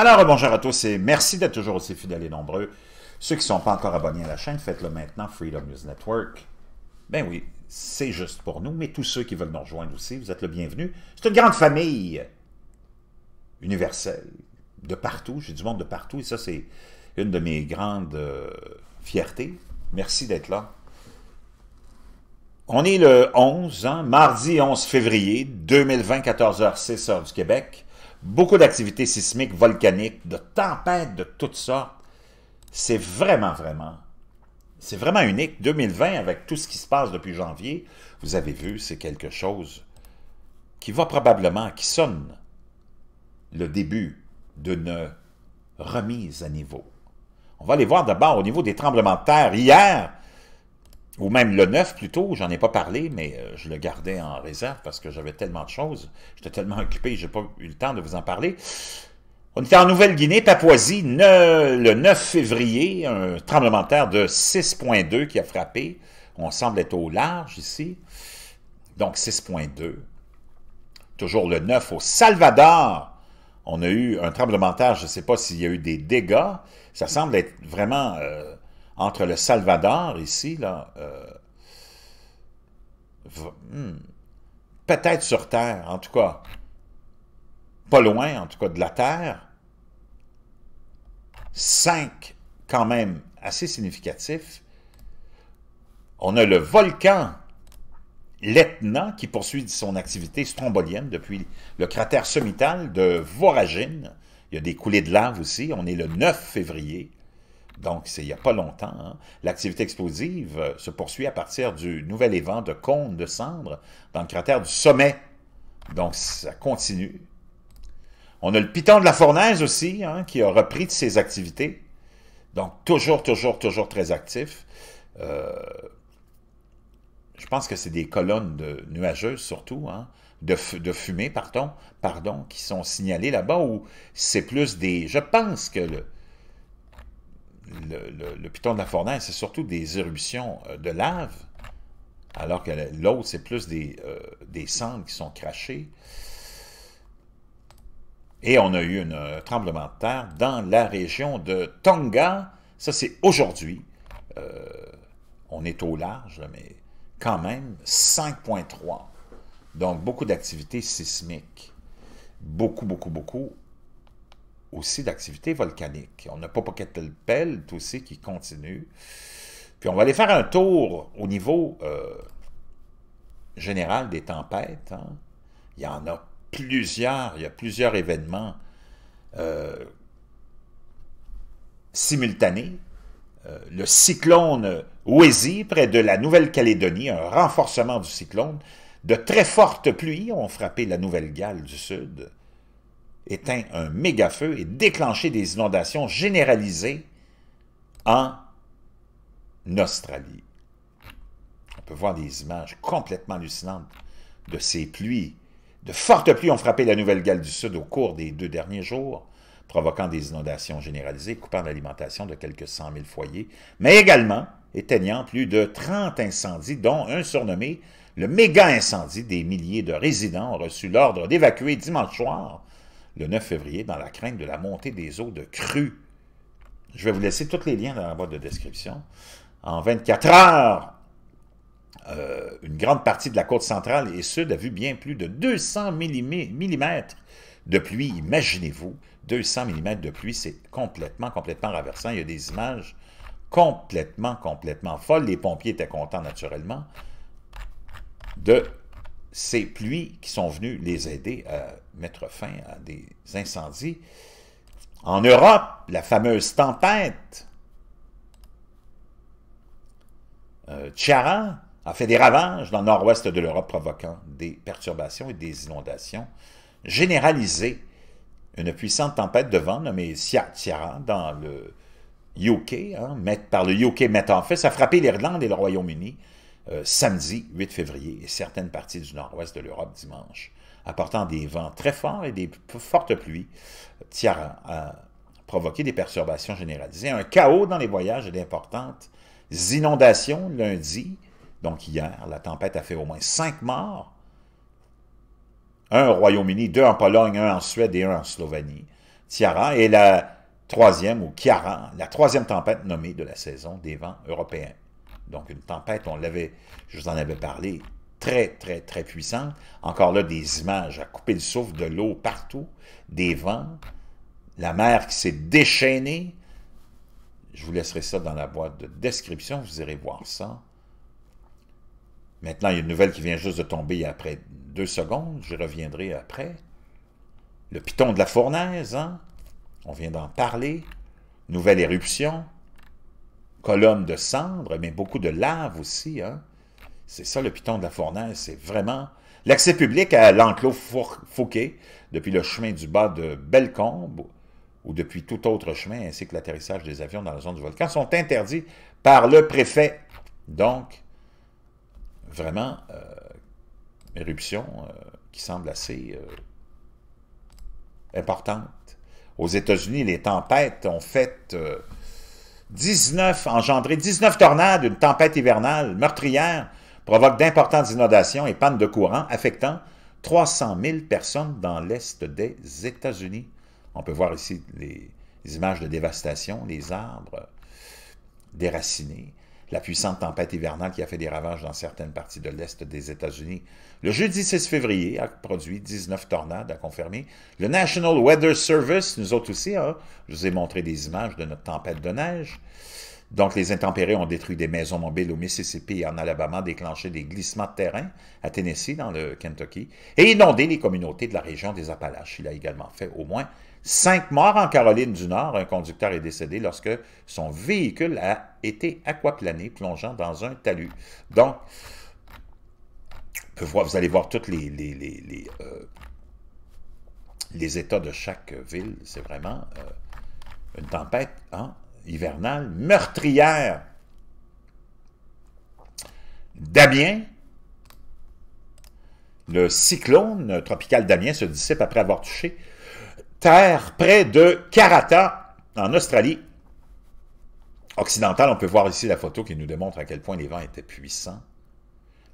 Alors, bonjour à tous et merci d'être toujours aussi fidèles et nombreux. Ceux qui ne sont pas encore abonnés à la chaîne, faites-le maintenant, Freedom News Network. Ben oui, c'est juste pour nous, mais tous ceux qui veulent nous rejoindre aussi, vous êtes le bienvenu. C'est une grande famille universelle, de partout, j'ai du monde de partout, et ça, c'est une de mes grandes euh, fiertés. Merci d'être là. On est le 11, hein, mardi 11 février 2020, 14 h 6 heure du Québec beaucoup d'activités sismiques, volcaniques, de tempêtes de toutes sortes. C'est vraiment, vraiment, c'est vraiment unique. 2020, avec tout ce qui se passe depuis janvier, vous avez vu, c'est quelque chose qui va probablement, qui sonne le début d'une remise à niveau. On va aller voir d'abord au niveau des tremblements de terre. Hier, ou même le 9 plutôt, j'en ai pas parlé, mais euh, je le gardais en réserve parce que j'avais tellement de choses, j'étais tellement occupé, j'ai pas eu le temps de vous en parler. On était en Nouvelle-Guinée, Papouasie, le 9 février, un tremblement de terre de 6.2 qui a frappé. On semble être au large ici, donc 6.2. Toujours le 9 au Salvador, on a eu un tremblement de terre, je ne sais pas s'il y a eu des dégâts. Ça semble être vraiment... Euh, entre le Salvador, ici, là, euh, hmm, peut-être sur Terre, en tout cas, pas loin, en tout cas, de la Terre, cinq, quand même, assez significatifs. On a le volcan L'Etna, qui poursuit son activité strombolienne depuis le cratère sommital de Voragine. Il y a des coulées de lave aussi. On est le 9 février donc c'est il n'y a pas longtemps, hein, l'activité explosive euh, se poursuit à partir du nouvel évent de cône de cendres dans le cratère du sommet. Donc ça continue. On a le piton de la fournaise aussi, hein, qui a repris de ses activités. Donc toujours, toujours, toujours très actif. Euh, je pense que c'est des colonnes de nuageuses surtout, hein, de, fumée, pardon, pardon, qui sont signalées là-bas, ou c'est plus des... Je pense que... Le, le, piton de la fournaise, c'est surtout des éruptions euh, de lave, alors que l'autre, c'est plus euh, des, cendres qui sont crachées. Et on a eu un euh, tremblement de terre dans la région de Tonga. Ça, c'est aujourd'hui. on est au large, mais quand même, 5.3. Donc, beaucoup d'activités sismiques. Beaucoup, beaucoup, beaucoup aussi d'activité volcanique. On n'a pas aussi qui continue. Puis on va aller faire un tour au niveau euh, général des tempêtes. Hein. Il y en a plusieurs, il y a plusieurs événements euh, simultanés. Euh, le cyclone Wési près de la Nouvelle-Calédonie, un renforcement du cyclone. De très fortes pluies ont frappé la Nouvelle-Galles du Sud éteint un méga feu et déclenché des inondations généralisées en Australie. On peut voir des images complètement hallucinantes de ces pluies. De fortes pluies ont frappé la Nouvelle-Galles du Sud au cours des deux derniers jours, provoquant des inondations généralisées, coupant l'alimentation de quelques cent mille foyers, mais également éteignant plus de 30 incendies, dont un surnommé le méga incendie. Des milliers de résidents ont reçu l'ordre d'évacuer dimanche soir le 9 février dans la crainte de la montée des eaux de crue. Je vais vous laisser tous les liens dans la boîte de description. En 24 heures, euh, une grande partie de la côte centrale et sud a vu bien plus de 200 mm de pluie. Imaginez-vous, 200 mm de pluie, c'est complètement, complètement raversant. Il y a des images complètement, complètement folles. Les pompiers étaient contents, naturellement, de ces pluies qui sont venues les aider à mettre fin à des incendies. En Europe, la fameuse tempête euh, a fait des ravages dans le nord-ouest de l'Europe, provoquant des perturbations et des inondations généralisées. Une puissante tempête de vent nommée Ciara dans le UK, hein, par le UK Met Office, a frappé l'Irlande et le Royaume-Uni, euh, samedi 8 février et certaines parties du nord-ouest de l'Europe dimanche, apportant des vents très forts et des fortes pluies, tiara a provoqué des perturbations généralisées, un chaos dans les voyages et d'importantes inondations lundi, donc hier, la tempête a fait au moins cinq morts, un au Royaume-Uni, deux en Pologne, un en Suède et un en Slovénie. Tiara est la troisième ou Chiara, la troisième tempête nommée de la saison des vents européens. Donc, une tempête, on l'avait, je vous en avais parlé, très, très, très puissante. Encore là, des images à couper le souffle de l'eau partout, des vents, la mer qui s'est déchaînée. Je vous laisserai ça dans la boîte de description, vous irez voir ça. Maintenant, il y a une nouvelle qui vient juste de tomber après deux secondes, je reviendrai après. Le piton de la fournaise, hein? on vient d'en parler. Nouvelle éruption, colonnes de cendres, mais beaucoup de lave aussi. Hein. C'est ça le piton de la fournaise, c'est vraiment... L'accès public à l'enclos Fouquet, depuis le chemin du bas de Bellecombe, ou depuis tout autre chemin, ainsi que l'atterrissage des avions dans la zone du volcan, sont interdits par le préfet. Donc, vraiment, euh, éruption euh, qui semble assez euh, importante. Aux États-Unis, les tempêtes ont fait 19 engendré, 19 tornades, une tempête hivernale meurtrière provoque d'importantes inondations et pannes de courant affectant 300 000 personnes dans l'est des États-Unis. On peut voir ici les, images de dévastation, les arbres déracinés la puissante tempête hivernale qui a fait des ravages dans certaines parties de l'Est des États-Unis. Le jeudi 16 février a produit 19 tornades, a confirmé. Le National Weather Service, nous autres aussi, hein, je vous ai montré des images de notre tempête de neige. Donc, les intempéries ont détruit des maisons mobiles au Mississippi et en Alabama, déclenché des glissements de terrain à Tennessee, dans le Kentucky, et inondé les communautés de la région des Appalaches. Il a également fait au moins cinq morts en Caroline du Nord. Un conducteur est décédé lorsque son véhicule a été aquaplané, plongeant dans un talus. Donc, vous allez voir toutes les, euh, les, états de chaque ville. C'est vraiment euh, une tempête hein? hivernale meurtrière. Damien, le cyclone tropical Damien se dissipe après avoir touché terre près de Karata, en Australie occidentale. On peut voir ici la photo qui nous démontre à quel point les vents étaient puissants.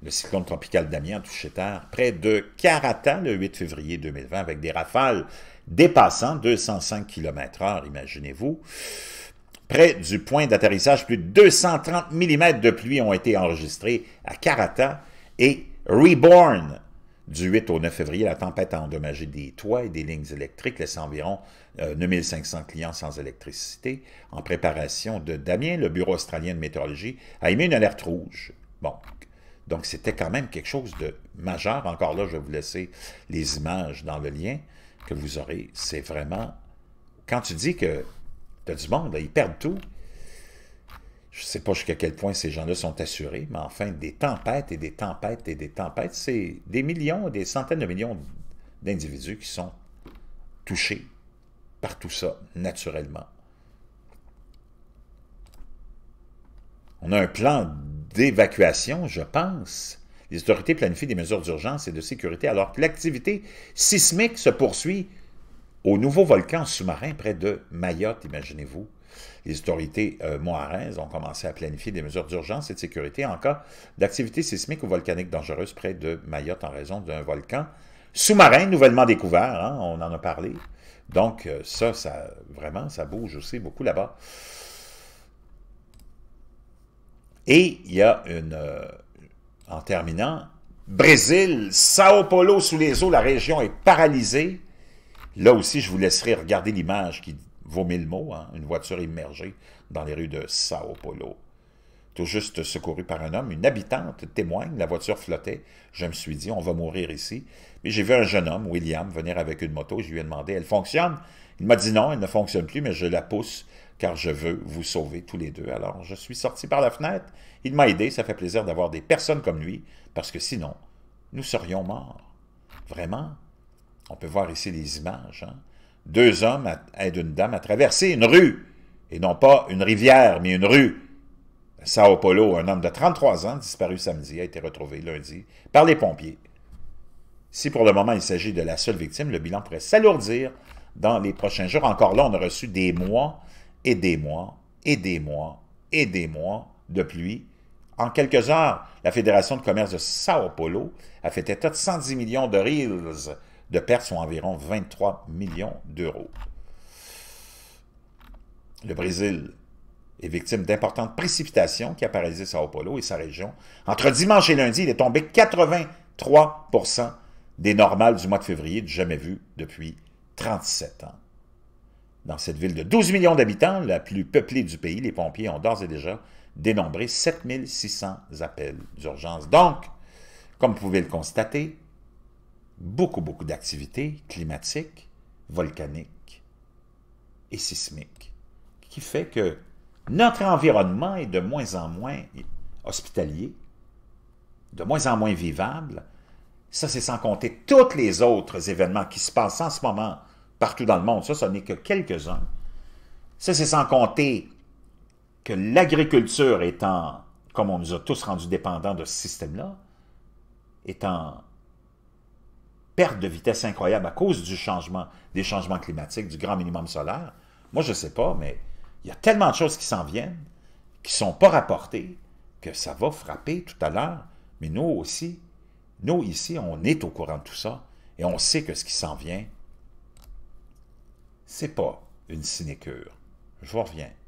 Le cyclone tropical Damien a touché terre près de Karata le 8 février 2020 avec des rafales dépassant 205 km h imaginez-vous. Près du point d'atterrissage, plus de 230 mm de pluie ont été enregistrés à Karata et Reborn. Du 8 au 9 février, la tempête a endommagé des toits et des lignes électriques, laissant environ 9500 euh, clients sans électricité. En préparation de Damien, le Bureau australien de météorologie a émis une alerte rouge. Bon, donc c'était quand même quelque chose de majeur. Encore là, je vais vous laisser les images dans le lien que vous aurez. C'est vraiment... Quand tu dis que T'as du monde, ils perdent tout. Je ne sais pas jusqu'à quel point ces gens-là sont assurés, mais enfin, des tempêtes et des tempêtes et des tempêtes, c'est des millions, des centaines de millions d'individus qui sont touchés par tout ça, naturellement. On a un plan d'évacuation, je pense. Les autorités planifient des mesures d'urgence et de sécurité alors que l'activité sismique se poursuit au nouveau volcan sous-marin près de Mayotte, imaginez-vous, les autorités euh, ont commencé à planifier des mesures d'urgence et de sécurité en cas d'activité sismique ou volcanique dangereuse près de Mayotte en raison d'un volcan sous-marin nouvellement découvert. Hein, on en a parlé. Donc euh, ça, ça vraiment, ça bouge aussi beaucoup là-bas. Et il y a une... Euh, en terminant, Brésil, Sao Paulo sous les eaux, la région est paralysée Là aussi, je vous laisserai regarder l'image qui vaut mille mots, hein. une voiture immergée dans les rues de Sao Paulo. Tout juste secourue par un homme, une habitante témoigne, la voiture flottait. Je me suis dit, on va mourir ici. Mais j'ai vu un jeune homme, William, venir avec une moto. Je lui ai demandé, elle fonctionne? Il m'a dit non, elle ne fonctionne plus, mais je la pousse car je veux vous sauver tous les deux. Alors, je suis sorti par la fenêtre. Il m'a aidé. Ça fait plaisir d'avoir des personnes comme lui parce que sinon, nous serions morts. Vraiment? on peut voir ici les images, hein. deux hommes et une dame à traverser une rue, et non pas une rivière, mais une rue. Sao Paulo, un homme de 33 ans, disparu samedi, a été retrouvé lundi par les pompiers. Si pour le moment il s'agit de la seule victime, le bilan pourrait s'alourdir dans les prochains jours. Encore là, on a reçu des mois et des mois et des mois et des mois de pluie. En quelques heures, la Fédération de commerce de Sao Paulo a fait état de 110 millions de reels de pertes sont environ 23 millions d'euros. Le Brésil est victime d'importantes précipitations qui a paralysé Sao Paulo et sa région. Entre dimanche et lundi, il est tombé 83 des normales du mois de février, jamais vu depuis 37 ans. Dans cette ville de 12 millions d'habitants, la plus peuplée du pays, les pompiers ont d'ores et déjà dénombré 7600 appels d'urgence. Donc, comme vous pouvez le constater, beaucoup, beaucoup d'activités climatiques, volcaniques et sismiques, qui fait que notre environnement est de moins en moins hospitalier, de moins en moins vivable. Ça, c'est sans compter tous les autres événements qui se passent en ce moment partout dans le monde. Ça, ce n'est que quelques-uns. Ça, c'est sans compter que l'agriculture étant, comme on nous a tous rendus dépendants de ce système-là, étant perte de vitesse incroyable à cause du changement, des changements climatiques, du grand minimum solaire. Moi, je ne sais pas, mais il y a tellement de choses qui s'en viennent, qui ne sont pas rapportées, que ça va frapper tout à l'heure. Mais nous aussi, nous ici, on est au courant de tout ça et on sait que ce qui s'en vient, c'est pas une sinécure. Je reviens.